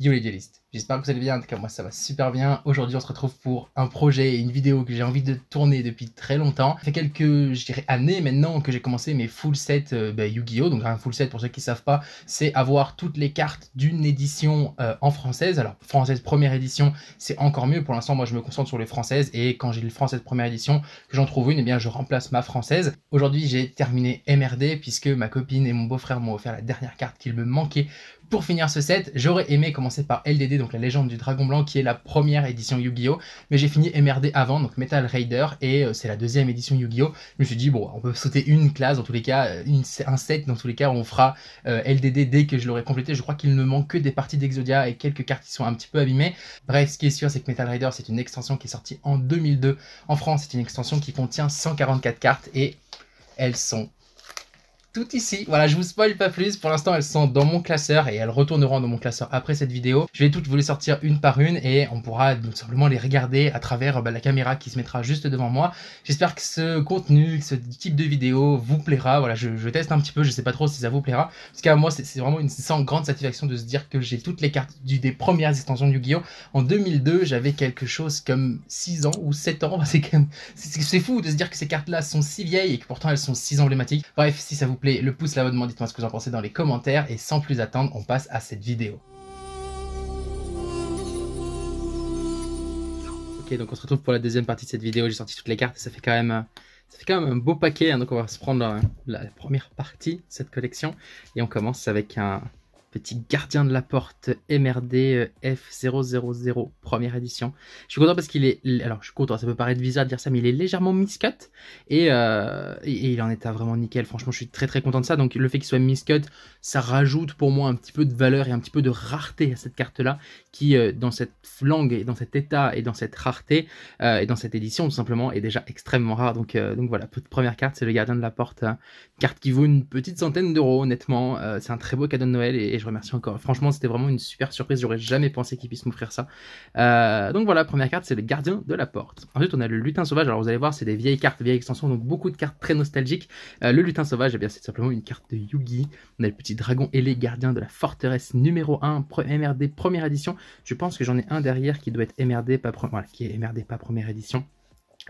Yo les j'espère que vous allez bien, en tout cas moi ça va super bien. Aujourd'hui on se retrouve pour un projet et une vidéo que j'ai envie de tourner depuis très longtemps. Ça fait quelques je dirais, années maintenant que j'ai commencé mes full sets euh, bah, Yu-Gi-Oh! Donc un full set pour ceux qui ne savent pas, c'est avoir toutes les cartes d'une édition euh, en française. Alors française première édition c'est encore mieux, pour l'instant moi je me concentre sur les françaises et quand j'ai le française première édition, que j'en trouve une, eh bien je remplace ma française. Aujourd'hui j'ai terminé MRD puisque ma copine et mon beau-frère m'ont offert la dernière carte qu'il me manquait pour finir ce set, j'aurais aimé commencer par LDD, donc la légende du dragon blanc, qui est la première édition Yu-Gi-Oh! Mais j'ai fini MRD avant, donc Metal Raider, et euh, c'est la deuxième édition Yu-Gi-Oh! Je me suis dit, bon, on peut sauter une classe, dans tous les cas, euh, un set, dans tous les cas, on fera euh, LDD dès que je l'aurai complété. Je crois qu'il ne manque que des parties d'Exodia et quelques cartes qui sont un petit peu abîmées. Bref, ce qui est sûr, c'est que Metal Raider, c'est une extension qui est sortie en 2002 en France. C'est une extension qui contient 144 cartes et elles sont tout ici. Voilà, je vous spoil pas plus. Pour l'instant, elles sont dans mon classeur et elles retourneront dans mon classeur après cette vidéo. Je vais toutes vous les sortir une par une et on pourra tout simplement les regarder à travers euh, bah, la caméra qui se mettra juste devant moi. J'espère que ce contenu, ce type de vidéo vous plaira. Voilà, je, teste un petit peu, je sais pas trop si ça vous plaira. parce qu'à moi, c'est vraiment une sans grande satisfaction de se dire que j'ai toutes les cartes du, des premières extensions de Yu-Gi-Oh! En 2002, j'avais quelque chose comme 6 ans ou 7 ans. C'est fou de se dire que ces cartes-là sont si vieilles et que pourtant elles sont si emblématiques. Bref, si ça vous plaît, le pouce, l'abonnement, dites-moi ce que vous en pensez dans les commentaires. Et sans plus attendre, on passe à cette vidéo. Ok, donc on se retrouve pour la deuxième partie de cette vidéo. J'ai sorti toutes les cartes ça fait quand même, ça fait quand même un beau paquet. Hein. donc on va se prendre la, la première partie de cette collection. Et on commence avec un, Petit gardien de la porte MRD euh, F000, première édition. Je suis content parce qu'il est. Alors, je suis content, ça peut paraître bizarre de dire ça, mais il est légèrement miscut. Euh, et, et, il en est à vraiment nickel. Franchement, je suis très très content de ça. Donc, le fait qu'il soit miscut, ça rajoute pour moi un petit peu de valeur et un petit peu de rareté à cette carte-là, qui, euh, dans cette langue et dans cet état et dans cette rareté et dans cette édition, tout simplement, est déjà extrêmement rare. Donc, donc voilà, première carte, c'est le gardien de la porte. Hein. Carte qui vaut une petite centaine d'euros, honnêtement. c'est un très beau cadeau de Noël et je remercie encore. Franchement, c'était vraiment une super surprise. J'aurais jamais pensé qu'ils puissent m'offrir ça. Euh, donc voilà, première carte, c'est le gardien de la porte. Ensuite, on a le lutin sauvage. Alors vous allez voir, c'est des vieilles cartes, vieilles extensions, donc beaucoup de cartes très nostalgiques. Euh, le lutin sauvage, eh bien c'est simplement une carte de Yugi. On a le petit dragon ailé gardien de la forteresse numéro 1, MRD première édition. Je pense que j'en ai un derrière qui doit être MRD pas, qui est MRD pas première édition.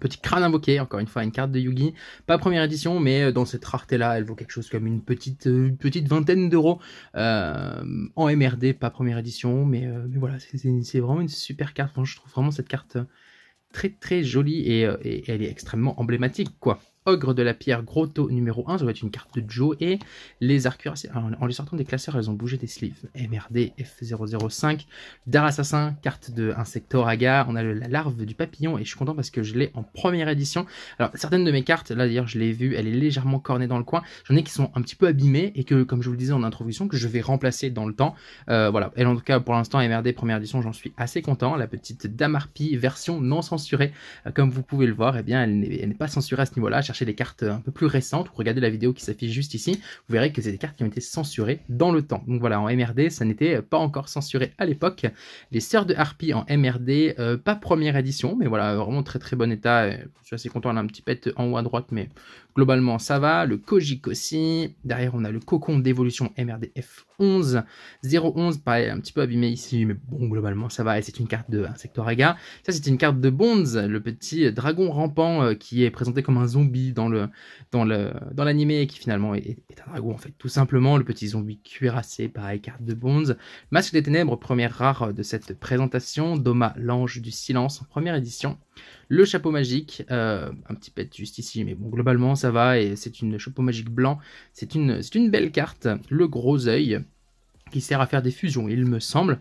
Petit crâne invoqué, encore une fois, une carte de Yugi. Pas première édition, mais euh, dans cette rareté-là, elle vaut quelque chose comme une petite, euh, une petite vingtaine d'euros euh, en MRD, pas première édition. Mais, voilà, c'est vraiment une super carte. je trouve vraiment cette carte très très jolie et elle est extrêmement emblématique, quoi. Ogre de la pierre Grotto numéro 1, ça doit être une carte de Joe, et les arcures, en les sortant des classeurs, elles ont bougé des sleeves. MRD F005, Dar Assassin, carte de Agar, on a la larve du papillon, et je suis content parce que je l'ai en première édition. Alors, certaines de mes cartes, là d'ailleurs je l'ai vu, elle est légèrement cornée dans le coin, j'en ai qui sont un petit peu abîmées, et que, comme je vous le disais en introduction, que je vais remplacer dans le temps. Euh, voilà, et en tout cas, pour l'instant, MRD première édition, j'en suis assez content. La petite Damarpie, version non censurée, euh, comme vous pouvez le voir, et eh bien, elle n'est pas censurée à ce niveau-là, des les cartes un peu plus récentes vous regardez la vidéo qui s'affiche juste ici, vous verrez que c'est des cartes qui ont été censurées dans le temps. Donc voilà, en MRD, ça n'était pas encore censuré à l'époque. Les Sœurs de Harpy en MRD, euh, pas première édition, mais voilà, vraiment très très bon état. Euh, je suis assez content, elle a un petit pet en haut à droite, mais Globalement, ça va. Le Kojik aussi. Derrière, on a le cocon d'évolution MRDF11. 011, pareil, un petit peu abîmé ici, mais bon, globalement, ça va. Et c'est une carte de Aga. Ça, c'est une carte de Bonds, le petit euh, dragon rampant euh, qui est présenté comme un zombie dans le dans le dans l'anime et qui finalement est, un dragon en fait. Tout simplement, le petit zombie cuirassé, pareil, carte de Bonds. Masque des ténèbres, première rare euh, de cette présentation. Doma, l'ange du silence, en première édition. Le chapeau magique, un petit peu juste ici, mais bon, globalement, ça va. Et c'est une chapeau magique blanc. C'est une, c'est une belle carte. Le gros œil qui sert à faire des fusions, il me semble.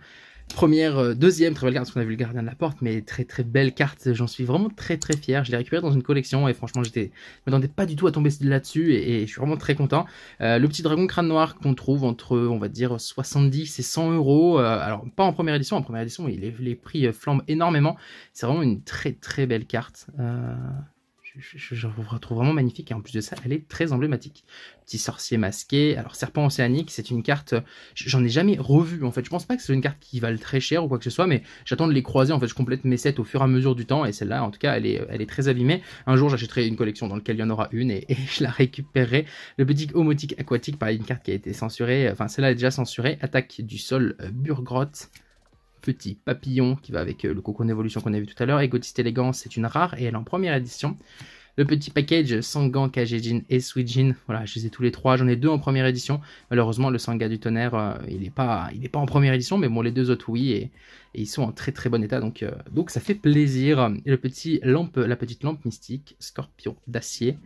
Première, euh, deuxième très belle carte, parce qu'on a vu le gardien de la porte, mais très très belle carte, j'en suis vraiment très très fier, je l'ai récupéré dans une collection et franchement j'étais, je m'attendais pas du tout à tomber là-dessus et, je suis vraiment très content. Euh, le petit dragon crâne noir qu'on trouve entre, on va dire, 70 et 100 euros, euh, alors pas en première édition, en première édition les, les prix flambent énormément, c'est vraiment une très très belle carte je, vous retrouve trouve vraiment magnifique et en plus de ça, elle est très emblématique. Petit sorcier masqué, alors serpent océanique, c'est une carte, j'en ai jamais revu en fait, je pense pas que c'est une carte qui vale très cher ou quoi que ce soit, mais j'attends de les croiser, en fait je complète mes sets au fur et à mesure du temps et celle-là en tout cas elle est, elle est très abîmée. Un jour j'achèterai une collection dans laquelle il y en aura une et, je la récupérerai. Le petit homotique aquatique, pareil, une carte qui a été censurée, enfin celle-là est déjà censurée, attaque du sol euh, burgrotte petit papillon qui va avec euh, le cocon d'évolution qu'on a vu tout à l'heure. Et élégant, c'est une rare et elle est en première édition. Le petit package sanguin, Kagejin et Suijin, voilà, je les ai tous les trois, j'en ai deux en première édition. Malheureusement, le sanguin du tonnerre, euh, il n'est pas, il pas en première édition, mais bon, les deux autres, oui, et, ils sont en très très bon état, donc, euh, donc ça fait plaisir. Et le petit lampe, la petite lampe mystique, Scorpion d'acier,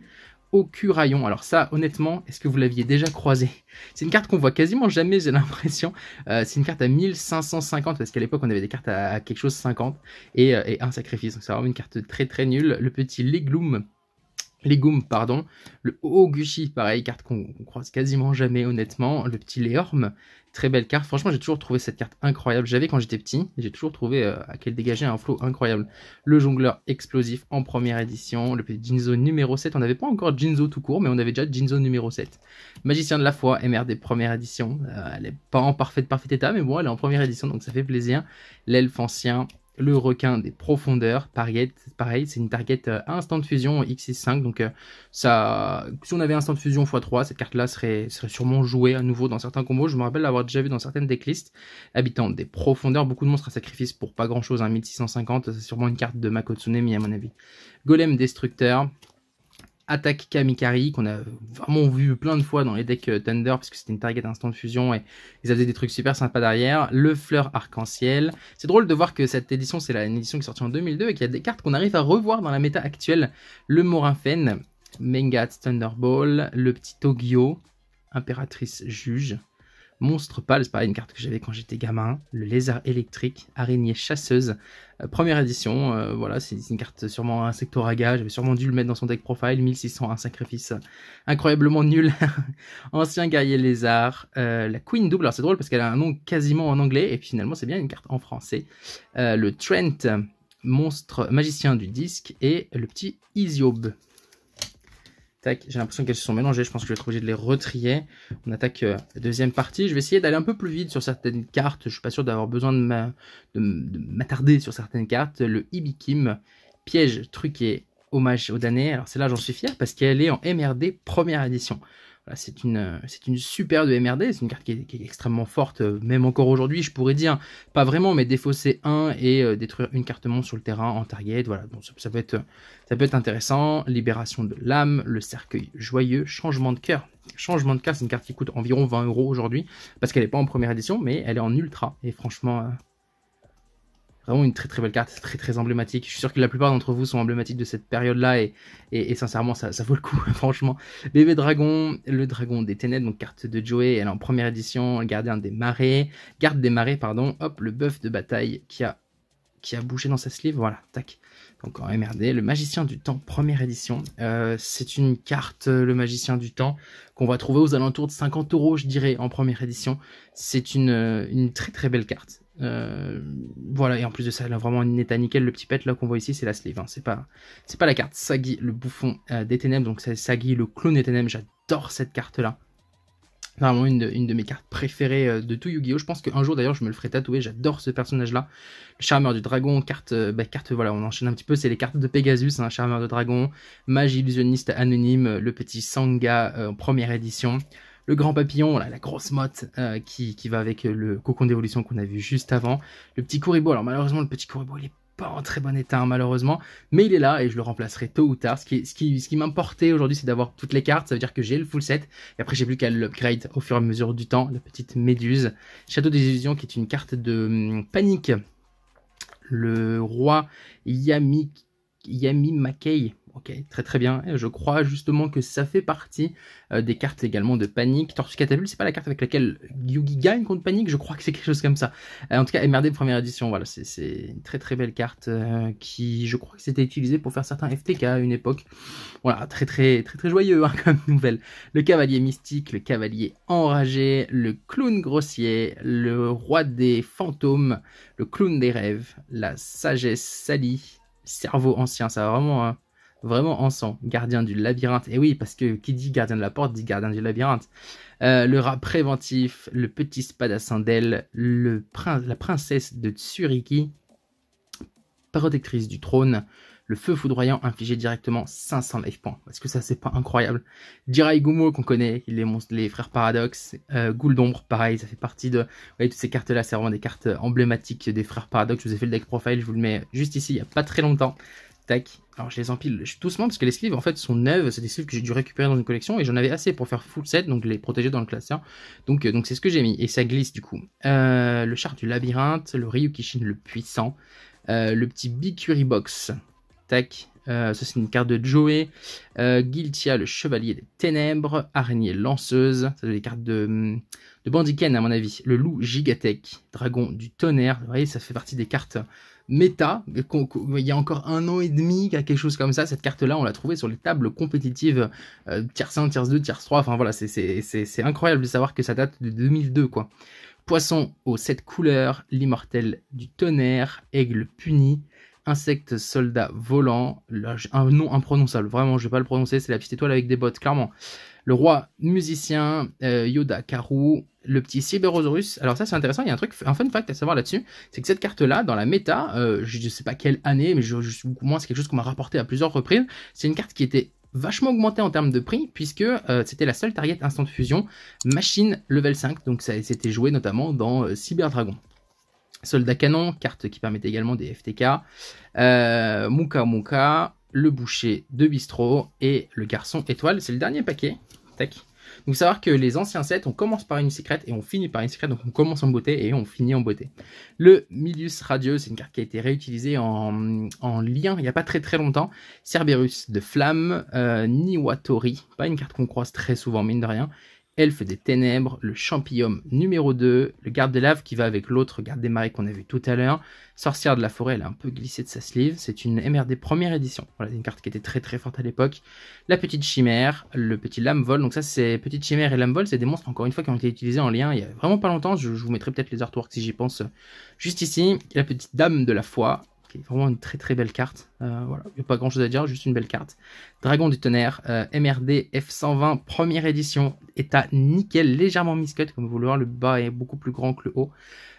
rayon Alors ça, honnêtement, est-ce que vous l'aviez déjà croisé C'est une carte qu'on voit quasiment jamais, j'ai l'impression. Euh, c'est une carte à 1550, parce qu'à l'époque, on avait des cartes à, quelque chose 50, et, euh, et un sacrifice. Donc c'est vraiment une carte très très nulle. Le petit Legloom les Goums, pardon. Le Ogushi, pareil, carte qu'on croise quasiment jamais, honnêtement. Le petit Léorme, très belle carte. Franchement, j'ai toujours trouvé cette carte incroyable. J'avais quand j'étais petit, j'ai toujours trouvé euh, à qu'elle dégageait un flow incroyable. Le jongleur explosif en première édition. Le petit Jinzo numéro 7. On n'avait pas encore Jinzo tout court, mais on avait déjà Jinzo numéro 7. Magicien de la foi, MR des premières éditions, euh, elle n'est pas en parfait, parfait état, mais bon, elle est en première édition, donc ça fait plaisir. L'elfe ancien, le requin des profondeurs. Pareil, pareil c'est une target euh, instant de fusion X65. Donc, euh, ça, si on avait instant de fusion x3, cette carte-là serait, sûrement jouée à nouveau dans certains combos. Je me rappelle l'avoir déjà vu dans certaines decklists. Habitant des profondeurs, beaucoup de monstres à sacrifice pour pas grand-chose. 1650, hein. c'est sûrement une carte de mais à mon avis. Golem destructeur, attaque Kamikari, qu'on a vraiment vu plein de fois dans les decks euh, Thunder, parce que c'était une target instant de fusion et ils avaient des trucs super sympas derrière. Le fleur arc-en-ciel. C'est drôle de voir que cette édition, c'est une édition qui est en 2002 et qu'il y a des cartes qu'on arrive à revoir dans la méta actuelle. Le Morinfen, Mengat Thunderball, le petit Togio, Impératrice Juge. Monstre pâle, c'est pareil, une carte que j'avais quand j'étais gamin. Le lézard électrique, araignée chasseuse. Euh, première édition, euh, voilà, c'est une carte sûrement un secteur aga. J'avais sûrement dû le mettre dans son deck profile. 1600, un sacrifice incroyablement nul. Ancien guerrier lézard. Euh, la Queen double, alors c'est drôle parce qu'elle a un nom quasiment en anglais. Et puis finalement, c'est bien une carte en français. le Trent, monstre magicien du disque. Et le petit Isiobe j'ai l'impression qu'elles se sont mélangées, je pense que je vais être obligé de les retrier. On attaque euh, la deuxième partie. Je vais essayer d'aller un peu plus vite sur certaines cartes. Je suis pas sûr d'avoir besoin de m'attarder sur certaines cartes. Le Ibikim, piège truqué, hommage aux damnés. Alors celle-là, j'en suis fier parce qu'elle est en MRD première édition c'est une, euh, c'est une superbe MRD, c'est une carte qui est, extrêmement forte, euh, même encore aujourd'hui, je pourrais dire, pas vraiment, mais défausser un et euh, détruire une carte monstre sur le terrain en target, voilà, bon, ça, ça, peut être, ça peut être intéressant, libération de l'âme, le cercueil joyeux, changement de cœur. Changement de cœur, c'est une carte qui coûte environ 20 euros aujourd'hui, parce qu'elle n'est pas en première édition, mais elle est en ultra, et franchement, vraiment une très très belle carte, très très emblématique. Je suis sûr que la plupart d'entre vous sont emblématiques de cette période-là et, et, sincèrement ça, vaut le coup, franchement. Bébé Dragon, le Dragon des Ténèbres, donc carte de Joey, elle est en première édition, le gardien des marées, garde des marées, pardon, hop, le bœuf de bataille qui a, qui a bougé dans sa sleeve, voilà, tac. Donc en MRD, le Magicien du Temps, première édition. Euh, c'est une carte, euh, le Magicien du Temps, qu'on va trouver aux alentours de 50 euros, je dirais, en première édition. C'est une, euh, une très très belle carte. Euh, voilà, et en plus de ça, elle a vraiment une état nickel. Le petit pet là qu'on voit ici, c'est la sleeve. Hein. C'est pas, pas la carte Sagi, le bouffon euh, des ténèbres. Donc c'est Sagi, le clown des ténèbres. J'adore cette carte là. Vraiment une de, une de mes cartes préférées euh, de tout Yu-Gi-Oh. Je pense qu'un jour d'ailleurs, je me le ferai tatouer. J'adore ce personnage là. Le charmeur du dragon, carte, bah, carte. Voilà, on enchaîne un petit peu. C'est les cartes de Pegasus, un hein, charmeur de dragon, mage illusionniste anonyme, le petit Sanga en première édition le grand papillon, la grosse motte euh, qui, va avec euh, le cocon d'évolution qu'on a vu juste avant, le petit Kuribo, alors malheureusement le petit Kuribo il est pas en très bon état hein, malheureusement, mais il est là et je le remplacerai tôt ou tard. Ce qui, ce qui, m'importait aujourd'hui c'est d'avoir toutes les cartes, ça veut dire que j'ai le full set et après j'ai plus qu'à l'upgrade au fur et à mesure du temps, la petite méduse. Château des illusions qui est une carte de hum, panique. Le roi Yami, Yami Makei ok, très très bien. Je crois justement que ça fait partie euh, des cartes également de Panique. Tortue Catapulte, c'est pas la carte avec laquelle Yugi gagne contre Panique, je crois que c'est quelque chose comme ça. Euh, en tout cas, MRD première édition, voilà, c'est une très très belle carte euh, qui, je crois que c'était utilisée pour faire certains FTK à une époque. Voilà, très très très très joyeux hein, comme nouvelle. Le Cavalier Mystique, le Cavalier Enragé, le Clown Grossier, le Roi des Fantômes, le Clown des Rêves, la Sagesse Salie, Cerveau Ancien, ça a vraiment... Hein vraiment en sang, gardien du labyrinthe. Et oui, parce que qui dit gardien de la porte dit gardien du labyrinthe. Euh, le rat préventif, le petit spadassin d'elle, le prince, la princesse de Tsuriki, protectrice du trône, le feu foudroyant infligé directement 500 life points. Parce que ça, c'est pas incroyable. Jirai Gumo, qu'on connaît, les, les frères paradoxes. Euh, d'ombre, pareil, ça fait partie de... Vous voyez, toutes ces cartes-là, c'est vraiment des cartes emblématiques des frères paradoxes. Je vous ai fait le deck profile, je vous le mets juste ici, il y a pas très longtemps. Tac. Alors je les empile doucement parce que les sleeves en fait sont neuves, c'est des sleeves que j'ai dû récupérer dans une collection et j'en avais assez pour faire full set, donc les protéger dans le classeur. Donc euh, donc c'est ce que j'ai mis et ça glisse du coup. Euh, le char du labyrinthe, le Ryukishin le puissant, euh, le petit Bikuri Box. Tac. ça c'est une carte de Joey. Guiltia le chevalier des ténèbres, araignée lanceuse, ça c'est des cartes de, de Bandiken à mon avis. Le loup Gigatech, dragon du tonnerre, vous voyez ça fait partie des cartes Meta, Il y a encore un an et demi, quelque chose comme ça, cette carte-là, on l'a trouvée sur les tables compétitives tier euh, tiers 1, tiers 2, tiers 3. Enfin voilà, c'est incroyable de savoir que ça date de 2002, quoi. Poisson aux sept couleurs, l'immortel du tonnerre, aigle puni, insecte soldat volant, un nom imprononçable, vraiment, je vais pas le prononcer, c'est la petite étoile avec des bottes, clairement le roi musicien euh, Yoda Karu, le petit Cyberosaurus. Alors ça c'est intéressant, il y a un truc, un fun fact à savoir là-dessus, c'est que cette carte-là, dans la méta, euh, je ne sais pas quelle année, mais je, je moins, c'est quelque chose qu'on m'a rapporté à plusieurs reprises, c'est une carte qui était vachement augmentée en termes de prix, puisque euh, c'était la seule target instant de fusion machine level 5, donc ça s'était joué notamment dans Cyber Dragon. Soldat canon, carte qui permettait également des FTK, Muka Muka, le boucher de bistrot et le garçon étoile. C'est le dernier paquet donc savoir que les anciens sets, on commence par une secrète et on finit par une secrète, donc on commence en beauté et on finit en beauté. Le Milius Radius, c'est une carte qui a été réutilisée en, lien il n'y a pas très très longtemps. Cerberus de Flamme, euh, Niwatori, pas une carte qu'on croise très souvent mine de rien. Elfe des Ténèbres, le champignon numéro 2, le Garde des Laves qui va avec l'autre Garde des Marais qu'on a vu tout à l'heure, Sorcière de la Forêt, elle a un peu glissé de sa sleeve, c'est une MRD première édition, voilà, une carte qui était très très forte à l'époque, la Petite Chimère, le Petit Lame-Vol, donc ça c'est Petite Chimère et Lame-Vol, c'est des monstres encore une fois qui ont été utilisés en lien il y a vraiment pas longtemps, je, je vous mettrai peut-être les artworks si j'y pense juste ici, la Petite Dame de la Foi, qui est vraiment une très très belle carte. Euh, voilà, il n'y a pas grand chose à dire, juste une belle carte. Dragon du tonnerre, euh, MRD F120, première édition, état nickel, légèrement miscut, comme vous le voyez, le bas est beaucoup plus grand que le haut.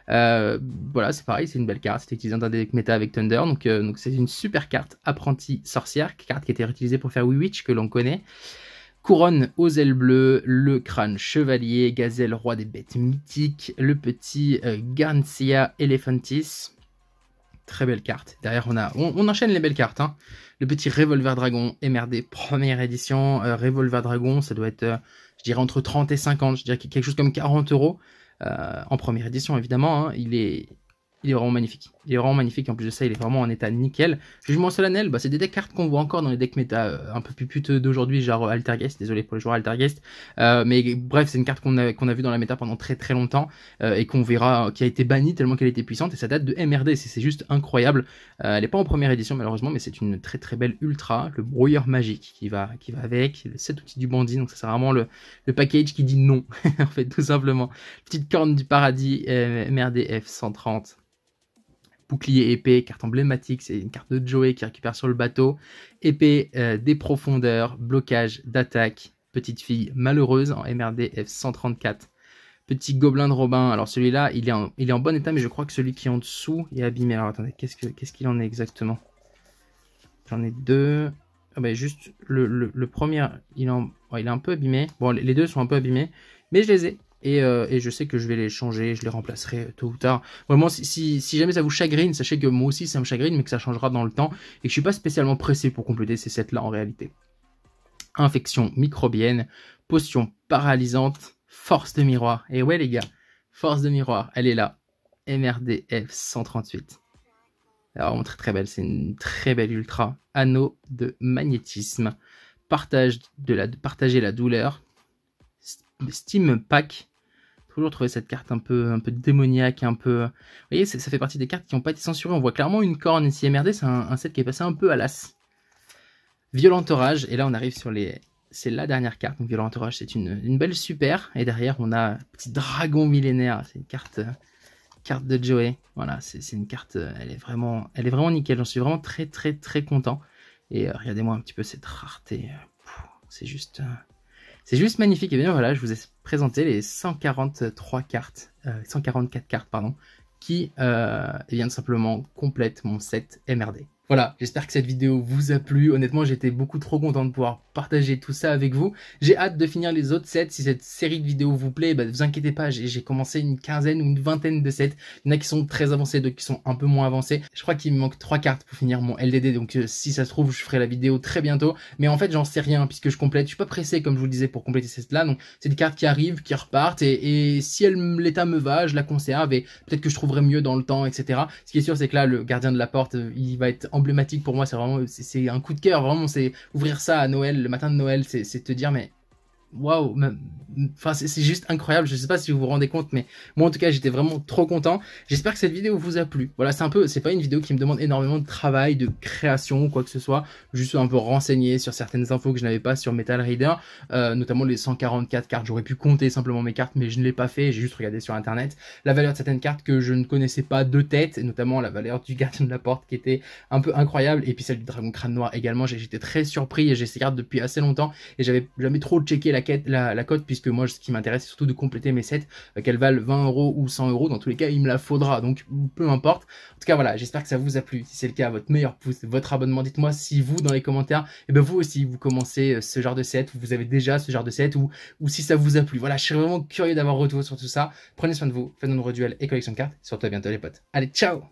Euh, voilà, c'est pareil, c'est une belle carte, c'était utilisé dans un deck méta avec Thunder, donc donc c'est une super carte apprenti sorcière, carte qui était utilisée pour faire Witch que l'on connaît. Couronne aux ailes bleues, le crâne chevalier, gazelle roi des bêtes mythiques, le petit Garncia elephantis, Très belle carte. Derrière, on a, on, enchaîne les belles cartes. Hein. Le petit Revolver Dragon, MRD, première édition. Euh, Revolver Dragon, ça doit être, euh, je dirais, entre 30 et 50. Je dirais quelque chose comme 40 euros. Euh, en première édition, évidemment. Hein. Il, est, il est vraiment magnifique. Il est vraiment magnifique. En plus de ça, il est vraiment en état nickel. Jugement solennel, bah, c'est des decks cartes qu'on voit encore dans les decks méta euh, un peu plus puputeux d'aujourd'hui, genre euh, Altergeist. Désolé pour le joueurs Altergeist. Euh, mais bref, c'est une carte qu'on a, qu'on a vue dans la méta pendant très très longtemps euh, et qu'on verra, qui a été bannie tellement qu'elle était puissante. Et ça date de MRD. C'est juste incroyable. elle n'est pas en première édition malheureusement, mais c'est une très très belle ultra. Le brouilleur magique qui va, qui va avec. Le 7 outils du bandit. Donc, ça, c'est vraiment le, le package qui dit non. en fait, tout simplement. Petite corne du paradis, MRDF 130 bouclier épée, carte emblématique, c'est une carte de Joey qui récupère sur le bateau, épée euh, des profondeurs, blocage d'attaque, petite fille malheureuse en MRDF 134. Petit gobelin de Robin, alors celui-là, il, est en, est en bon état, mais je crois que celui qui est en dessous est abîmé. Alors attendez, qu'est-ce qu'il en est exactement J'en ai deux. Ah ben, juste le, premier, il, en, il est un peu abîmé. Bon, les deux sont un peu abîmés, mais je les ai. Euh, et, je sais que je vais les changer, je les remplacerai tôt ou tard. Vraiment, si, jamais ça vous chagrine, sachez que moi aussi ça me chagrine, mais que ça changera dans le temps et que je suis pas spécialement pressé pour compléter ces sets-là en réalité. Infection microbienne, potion paralysante, force de miroir. Et ouais les gars, force de miroir, elle est là. MRDF 138. Alors très très belle, c'est une très belle ultra. Anneau de magnétisme, partage de la, partager la douleur, Steam Pack, toujours trouvé cette carte un peu, un peu démoniaque, un peu. Vous voyez, ça fait partie des cartes qui n'ont pas été censurées. On voit clairement une corne ici MRD, c'est un, set qui est passé un peu à l'as. Violent orage, et là on arrive sur les. C'est la dernière carte, donc Violent Orage, c'est une, belle super. Et derrière, on a petit dragon millénaire, c'est une carte, carte de Joey. Voilà, c'est une carte, elle est vraiment, elle est vraiment nickel. J'en suis vraiment très, très, très content. Et euh, regardez-moi un petit peu cette rareté. C'est juste, euh, c'est juste magnifique. Et bien voilà, je vous espère présenter les 143 cartes, euh, 144 cartes, pardon, qui, euh, eh bien, simplement complètent mon set MRD. Voilà, j'espère que cette vidéo vous a plu. Honnêtement, j'étais beaucoup trop content de pouvoir partager tout ça avec vous. J'ai hâte de finir les autres sets. Si cette série de vidéos vous plaît, bah, ne vous inquiétez pas, j'ai commencé une quinzaine ou une vingtaine de sets. Il y en a qui sont très avancés, d'autres qui sont un peu moins avancés. Je crois qu'il me manque trois cartes pour finir mon LDD, donc euh, si ça se trouve, je ferai la vidéo très bientôt. Mais en fait, j'en sais rien puisque je complète. Je suis pas pressé, comme je vous le disais, pour compléter cette là Donc, c'est des cartes qui arrivent, qui repartent. Et, et si l'état me va, je la conserve et peut-être que je trouverai mieux dans le temps, etc. Ce qui est sûr, c'est que là, le gardien de la porte, euh, il va être emblématique pour moi. C'est vraiment, c'est un coup de cœur. Vraiment, c'est ouvrir ça à Noël, le matin de Noël, c'est te dire, mais waouh, enfin c'est juste incroyable. Je sais pas si vous vous rendez compte, mais moi en tout cas j'étais vraiment trop content. J'espère que cette vidéo vous a plu. Voilà, c'est un peu, c'est pas une vidéo qui me demande énormément de travail, de création ou quoi que ce soit. Juste un peu renseigné sur certaines infos que je n'avais pas sur Metal Reader, euh, notamment les 144 cartes. J'aurais pu compter simplement mes cartes, mais je ne l'ai pas fait. J'ai juste regardé sur internet la valeur de certaines cartes que je ne connaissais pas de tête, notamment la valeur du gardien de la porte qui était un peu incroyable, et puis celle du dragon crâne noir également. J'étais très surpris et j'ai ces cartes depuis assez longtemps et j'avais jamais trop checké la la, cote, puisque moi, ce qui m'intéresse, c'est surtout de compléter mes sets, euh, qu'elles valent 20 euros ou 100 euros. Dans tous les cas, il me la faudra, donc peu importe. En tout cas, voilà, j'espère que ça vous a plu. Si c'est le cas, votre meilleur pouce, votre abonnement, dites-moi si vous, dans les commentaires, et eh ben vous aussi, vous commencez euh, ce genre de set, vous avez déjà ce genre de set, ou, ou si ça vous a plu. Voilà, je suis vraiment curieux d'avoir retour sur tout ça. Prenez soin de vous, faites de et collection de cartes. Surtout à bientôt les potes. Allez, ciao